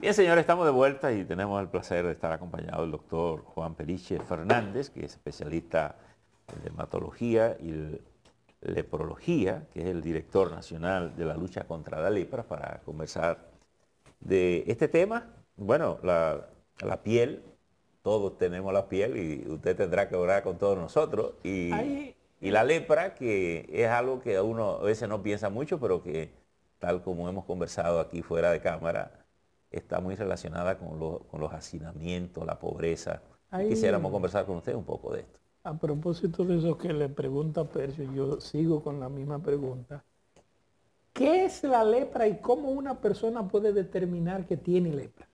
Bien, señores, estamos de vuelta y tenemos el placer de estar acompañado del doctor Juan Periche Fernández, que es especialista en dermatología y leprología, que es el director nacional de la lucha contra la lepra, para conversar de este tema. Bueno, la, piel, todos tenemos la piel y usted tendrá que orar con todos nosotros. Y, y la lepra, que es algo que uno a veces no piensa mucho, pero que tal como hemos conversado aquí fuera de cámara, está muy relacionada con, los hacinamientos, la pobreza. Quisiéramos conversar con usted un poco de esto. A propósito de eso que le pregunta Percio, yo sigo con la misma pregunta. ¿Qué es la lepra y cómo una persona puede determinar que tiene lepra?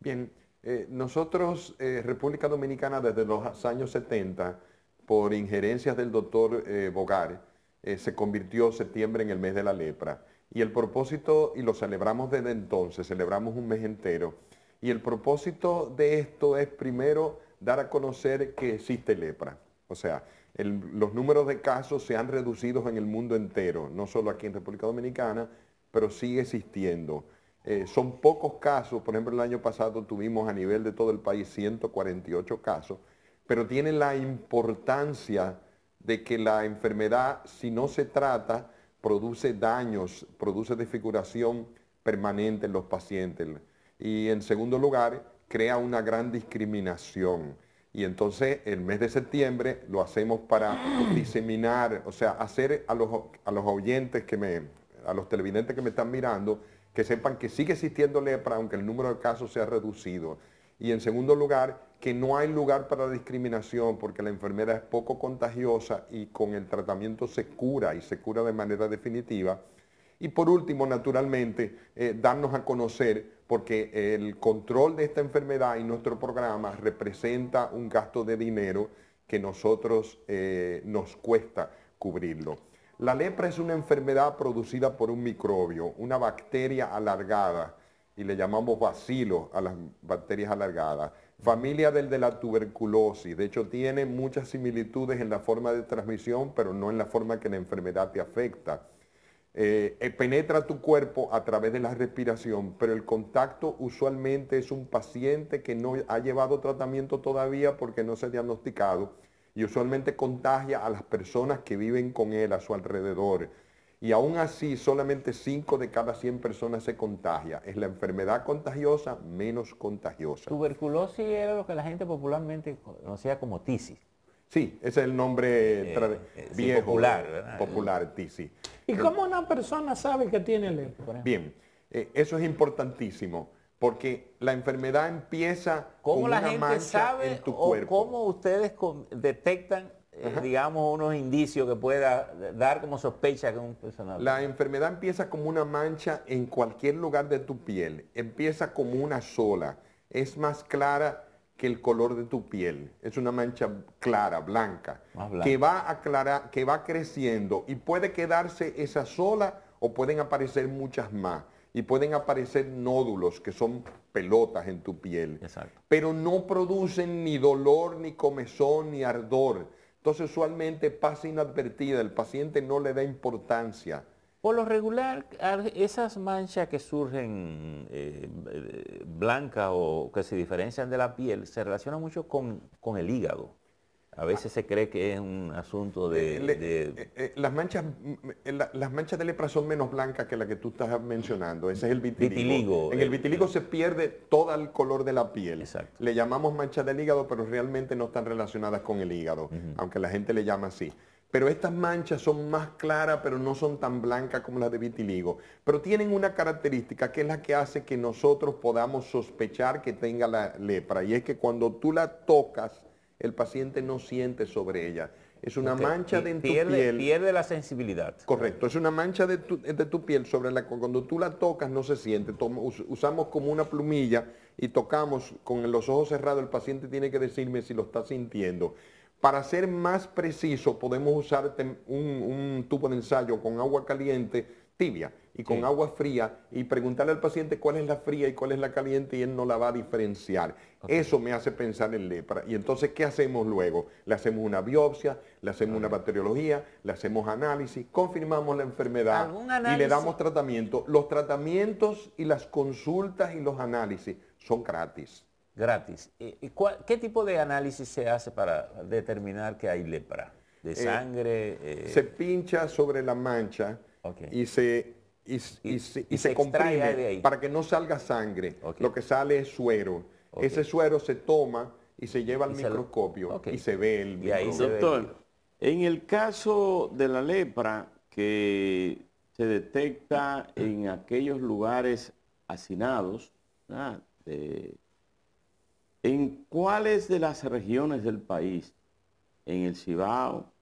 Bien, eh, nosotros, eh, República Dominicana, desde los años 70, por injerencias del doctor eh, Bogar, se convirtió septiembre en el mes de la lepra. Y el propósito, y lo celebramos desde entonces, celebramos un mes entero. Y el propósito de esto es primero dar a conocer que existe lepra. O sea, los números de casos se han reducido en el mundo entero, no solo aquí en República Dominicana, pero sigue existiendo. Eh, son pocos casos, por ejemplo el año pasado tuvimos a nivel de todo el país 148 casos, pero tiene la importancia de que la enfermedad, si no se trata, produce daños, produce desfiguración permanente en los pacientes. Y en segundo lugar, crea una gran discriminación. Y entonces el mes de septiembre lo hacemos para diseminar, o sea, hacer a los, a los oyentes que me, a los televidentes que me están mirando, que sepan que sigue existiendo lepra, aunque el número de casos sea reducido. Y en segundo lugar, que no hay lugar para discriminación porque la enfermedad es poco contagiosa y con el tratamiento se cura y se cura de manera definitiva. Y por último, naturalmente, eh, darnos a conocer porque el control de esta enfermedad y nuestro programa representa un gasto de dinero que nosotros eh, nos cuesta cubrirlo. La lepra es una enfermedad producida por un microbio, una bacteria alargada, y le llamamos bacilos a las bacterias alargadas Familia del de la tuberculosis, de hecho tiene muchas similitudes en la forma de transmisión, pero no en la forma que la enfermedad te afecta. Eh, eh, penetra tu cuerpo a través de la respiración, pero el contacto usualmente es un paciente que no ha llevado tratamiento todavía porque no se ha diagnosticado y usualmente contagia a las personas que viven con él a su alrededor y aún así solamente 5 de cada 100 personas se contagia. Es la enfermedad contagiosa menos contagiosa. Tuberculosis era lo que la gente popularmente conocía como tisis. Sí, ese es el nombre eh, eh, viejo, popular, popular tisis. ¿Y cómo una persona sabe que tiene Bien, eh, eso es importantísimo porque la enfermedad empieza ¿Cómo con la gente mancha sabe en tu cuerpo. O ¿Cómo ustedes detectan eh, digamos, unos indicios que pueda dar como sospecha que un personal. La enfermedad empieza como una mancha en cualquier lugar de tu piel. Empieza como una sola. Es más clara que el color de tu piel. Es una mancha clara, blanca, que va aclarar, que va creciendo y puede quedarse esa sola o pueden aparecer muchas más y pueden aparecer nódulos que son pelotas en tu piel. Exacto. Pero no producen ni dolor, ni comezón, ni ardor entonces usualmente pasa inadvertida, el paciente no le da importancia. Por lo regular, esas manchas que surgen eh, eh, blancas o que se diferencian de la piel se relacionan mucho con el hígado. A veces se cree que es un asunto de... Eh, eh, eh, las, manchas, las manchas de lepra son menos blancas que las que tú estás mencionando. Ese es el vitiligo. en el, vitiligo se pierde todo el color de la piel. Le llamamos manchas del hígado, pero realmente no están relacionadas con el hígado, aunque la gente le llama así. Pero estas manchas son más claras, pero no son tan blancas como las de vitiligo. Pero tienen una característica que es la que hace que nosotros podamos sospechar que tenga la lepra. Y es que cuando tú la tocas el paciente no siente sobre ella. Es una mancha de tu piel. Pierde la sensibilidad. Correcto, es una mancha de tu, piel sobre la cuando tú la tocas no se siente. usamos como una plumilla y tocamos con los ojos cerrados. El paciente tiene que decirme si lo está sintiendo. Para ser más preciso podemos usar un tubo de ensayo con agua caliente tibia y con agua fría y preguntarle al paciente cuál es la fría y cuál es la caliente y él no la va a diferenciar. Eso me hace pensar en lepra. Y entonces, ¿qué hacemos luego? Le hacemos una biopsia, le hacemos una bacteriología, le hacemos análisis, confirmamos la enfermedad y le damos tratamiento. Los tratamientos y las consultas y los análisis son gratis. Gratis. ¿Y ¿Qué tipo de análisis se hace para determinar que hay lepra? ¿De eh, sangre? Eh, se pincha sobre la mancha y se y, se, y, para que no salga sangre. Lo que sale es suero. Ese suero se toma y se lleva al microscopio y se ve el y Doctor, en el caso de la lepra que se detecta en aquellos lugares hacinados, ¿en cuáles de las regiones del país? ¿En el Cibao?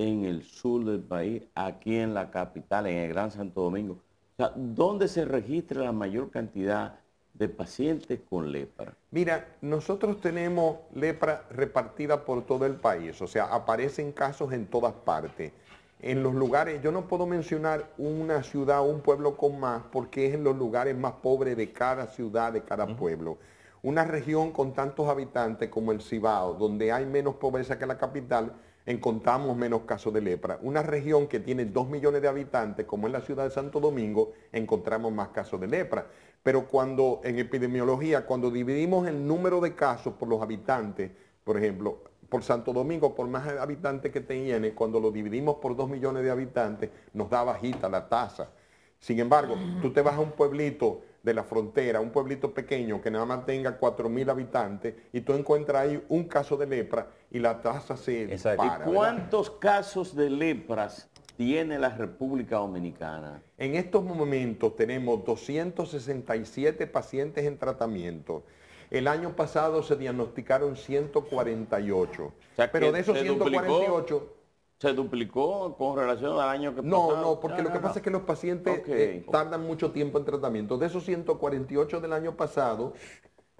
en el sur del país, aquí en la capital, en el Gran Santo Domingo, o sea, ¿dónde se registra la mayor cantidad de pacientes con lepra? Mira, nosotros tenemos lepra repartida por todo el país, o sea, aparecen casos en todas partes. En los lugares, yo no puedo mencionar una ciudad o un pueblo con más, porque es en los lugares más pobres de cada ciudad, de cada pueblo una región con tantos habitantes como el Cibao, donde hay menos pobreza que la capital, encontramos menos casos de lepra. Una región que tiene 2 millones de habitantes, como es la ciudad de Santo Domingo, encontramos más casos de lepra. Pero cuando en epidemiología, cuando dividimos el número de casos por los habitantes, por ejemplo, por Santo Domingo, por más habitantes que tiene, cuando lo dividimos por 2 millones de habitantes, nos da bajita la tasa. Sin embargo, tú te vas a un pueblito de la frontera, un pueblito pequeño que nada más tenga 4.000 habitantes y tú encuentras ahí un caso de lepra y la tasa se ¿Y cuántos casos de lepras tiene la República Dominicana? En estos momentos tenemos 267 pacientes en tratamiento. El año pasado se diagnosticaron 148. pero de esos 148, ¿Se duplicó con relación al año que pasó? No, no, porque lo que pasa es que los pacientes eh, tardan mucho tiempo en tratamiento. De esos 148 del año pasado,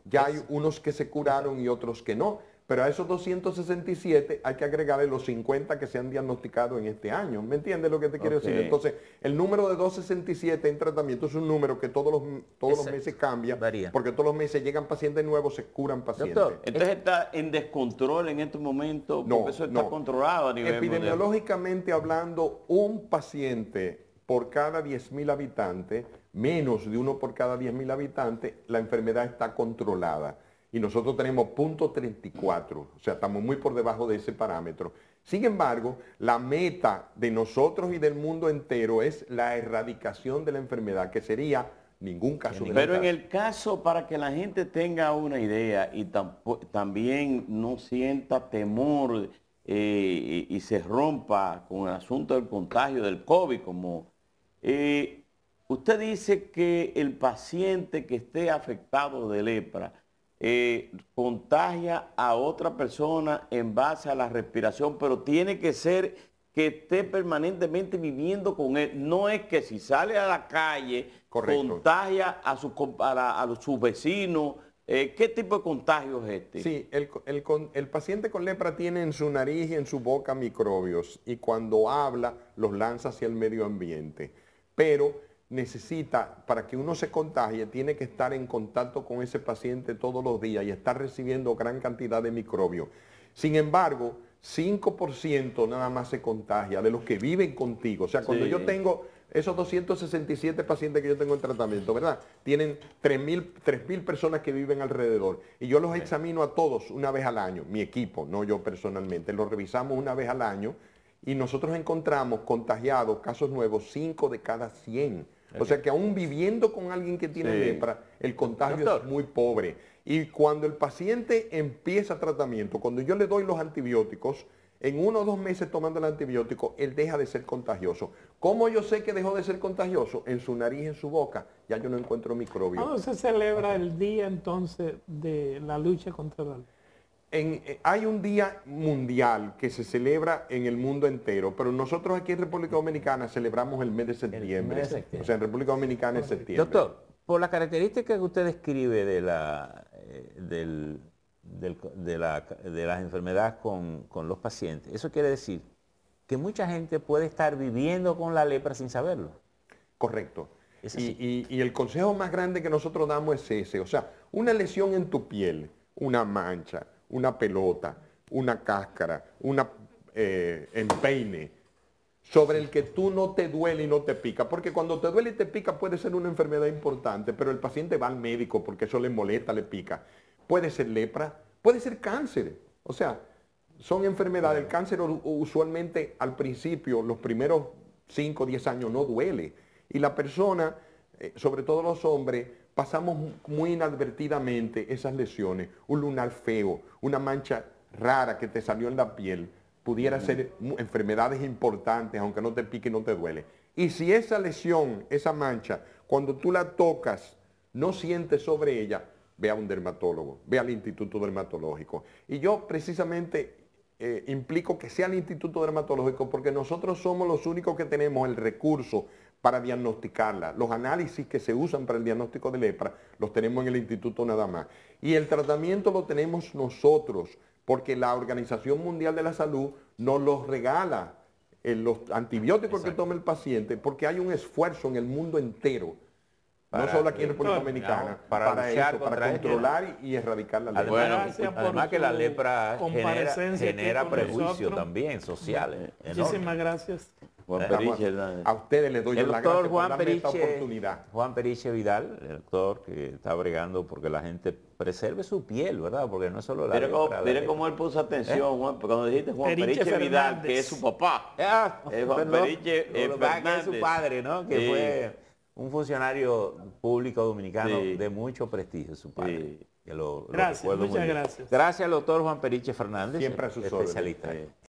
ya hay unos que se curaron y otros que no. Pero a esos 267 hay que agregarle los 50 que se han diagnosticado en este año. ¿Me entiendes lo que te quiero decir? Entonces, el número de 267 en tratamiento es un número que todos los, todos los meses cambia. Porque todos los meses llegan pacientes nuevos, se curan pacientes. entonces está en descontrol en este momento, No, eso está controlado Epidemiológicamente hablando, un paciente por cada 10.000 habitantes, menos de uno por cada 10.000 habitantes, la enfermedad está controlada y nosotros tenemos 0.34, o sea, estamos muy por debajo de ese parámetro. Sin embargo, la meta de nosotros y del mundo entero es la erradicación de la enfermedad, que sería ningún caso. Pero en el caso, para que la gente tenga una idea y también no sienta temor eh, y, se rompa con el asunto del contagio del COVID, como eh, usted dice que el paciente que esté afectado de lepra, eh, contagia a otra persona en base a la respiración, pero tiene que ser que esté permanentemente viviendo con él. No es que si sale a la calle, contagia a, su, a, sus vecinos, eh, ¿Qué tipo de contagio es este? Sí, el, paciente con lepra tiene en su nariz y en su boca microbios y cuando habla los lanza hacia el medio ambiente. Pero necesita, para que uno se contagie, tiene que estar en contacto con ese paciente todos los días y estar recibiendo gran cantidad de microbios. Sin embargo, 5% nada más se contagia de los que viven contigo. O sea, cuando yo tengo esos 267 pacientes que yo tengo en tratamiento, ¿verdad? Tienen 3.000 personas que viven alrededor. Y yo los examino a todos una vez al año, mi equipo, no yo personalmente. Los revisamos una vez al año y nosotros encontramos contagiados, casos nuevos, 5 de cada 100. O sea que aún viviendo con alguien que tiene lepra, el contagio es muy pobre. Y cuando el paciente empieza tratamiento, cuando yo le doy los antibióticos, en uno o dos meses tomando el antibiótico, él deja de ser contagioso. ¿Cómo yo sé que dejó de ser contagioso? En su nariz, en su boca, ya yo no encuentro microbios. cómo ah, se celebra el día entonces de la lucha contra la lepra? Eh, hay un día mundial que se celebra en el mundo entero, pero nosotros aquí en República Dominicana celebramos el mes de septiembre. O sea, en República Dominicana es septiembre. Doctor, por la característica que usted describe de eh, las enfermedades con, los pacientes, eso quiere decir que mucha gente puede estar viviendo con la lepra sin saberlo. Correcto. y, el consejo más grande que nosotros damos es ese. O sea, una lesión en tu piel, una mancha, una pelota, una cáscara, un eh, empeine, sobre el que tú no te duele y no te pica. Porque cuando te duele y te pica puede ser una enfermedad importante, pero el paciente va al médico porque eso le molesta, le pica. Puede ser lepra, puede ser cáncer. O sea, son enfermedades. El cáncer usualmente al principio, los primeros 5 o 10 años no duele. Y la persona, eh, sobre todo los hombres, pasamos muy inadvertidamente esas lesiones, un lunar feo, una mancha rara que te salió en la piel, pudiera ser enfermedades importantes, aunque no te pique no te duele. Y si esa lesión, esa mancha, cuando tú la tocas, no sientes sobre ella, ve a un dermatólogo, ve al Instituto Dermatológico. Y yo precisamente eh, implico que sea el Instituto Dermatológico porque nosotros somos los únicos que tenemos el recurso para diagnosticarla. Los análisis que se usan para el diagnóstico de lepra los tenemos en el instituto nada más. Y el tratamiento lo tenemos nosotros, porque la Organización Mundial de la Salud nos los regala, eh, los antibióticos que toma el paciente, porque hay un esfuerzo en el mundo entero no solo aquí en República Dominicana, para, eso, para controlar y erradicar la lepra. Además, pues, que la lepra genera, prejuicios también sociales. Muchísimas gracias a ustedes les doy la Juan Periche, esta oportunidad. Juan Periche Vidal, el doctor que está bregando porque la gente preserve su piel, ¿verdad? Porque no es solo la Mire cómo, él puso atención, ¿Eh? Juan, cuando dijiste Juan Periche, Vidal, que es su papá. Ah, eh, eh, es Juan Periche que es su padre, ¿no? Que fue un funcionario público dominicano de mucho prestigio, su padre. gracias, muchas gracias. Gracias al doctor Juan Periche Fernández, Siempre a sus especialista.